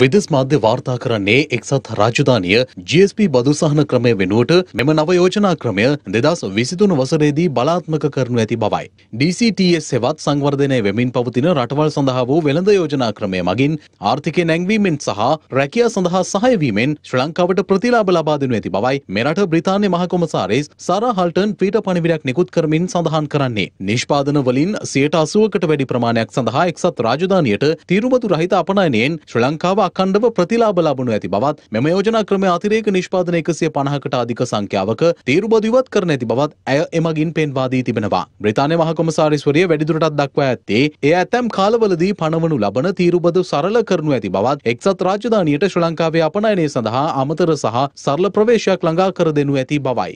විදෙස් මාධ්‍ය වාර්තා කරන්නේ එක්සත් රාජධානිය GSP බදු සහන ක්‍රමය වෙනුවට මෙම නව යෝජනා ක්‍රමය දෙදස් විසිතුන වසරේදී බලාත්මක කරනු ඇති බවයි. DCTS සෙවත් සංවර්ධනය වෙමින් පවතින රටවල් සඳහා වූ වෙළඳ යෝජනා ක්‍රමය මගින් ආර්ථිකය නැංවීමෙන් සහ රැකියා සඳහා සහයවීමෙන් ශ්‍රී ලංකාවට ප්‍රතිලාභ ලබා දෙනු ඇති බවයි මෙරට බ්‍රිතාන්‍ය මහකොමසාරේස් සාරා හල්ටන් ට්වීට පණිවිඩයක් නිකුත් කරමින් සඳහන් කරන්නේ. නිෂ්පාදන වලින් සියයට අසුවකට වැඩි ප්‍රමාණයක් සඳහා එක්සත් රාජධානියට තීරුබදු රහිත අපනයනයෙන් ශ්‍රී ලංකාව සංඛ්‍යාව අකණ්ඩව ප්‍රතිලාභ ලබනු ඇති බවත් මෙම යෝජනා ක්‍රමය අතිරේක නිෂ්පාදන 150කට අධික සංඛ්‍යාවක තීරුබදු ඉවත් කරන ඇති බවත් ඇය එමගින් පෙන්වා දී තිබෙනවා. බ්‍රිතාන්‍ය මහකොමසාරිස්වරිය වැඩිදුරටත් දක්වා ඇත්තේ එය ඇතැම් කාලවලදී පණවනු ලබන තීරුබදු සරල කරනු ඇති බවත් එක්සත් රාජධානියට ශ්‍රී ලංකාවේ අපනයනය සඳහා අමතර සහ සරල ප්‍රවේශයක් ළඟා කර දෙනු ඇති බවයි.